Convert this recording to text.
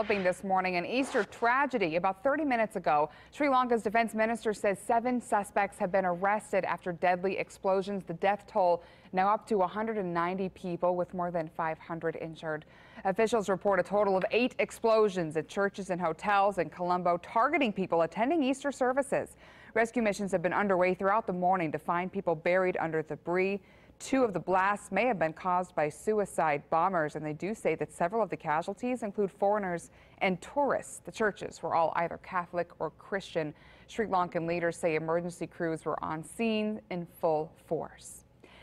Developing this morning, an Easter tragedy. About 30 minutes ago, Sri Lanka's defense minister says seven suspects have been arrested after deadly explosions. The death toll now up to 190 people, with more than 500 injured. Officials report a total of eight explosions at churches and hotels in Colombo, targeting people attending Easter services. Rescue missions have been underway throughout the morning to find people buried under debris. Two of the blasts may have been caused by suicide bombers, and they do say that several of the casualties include foreigners and tourists. The churches were all either Catholic or Christian. Sri Lankan leaders say emergency crews were on scene in full force.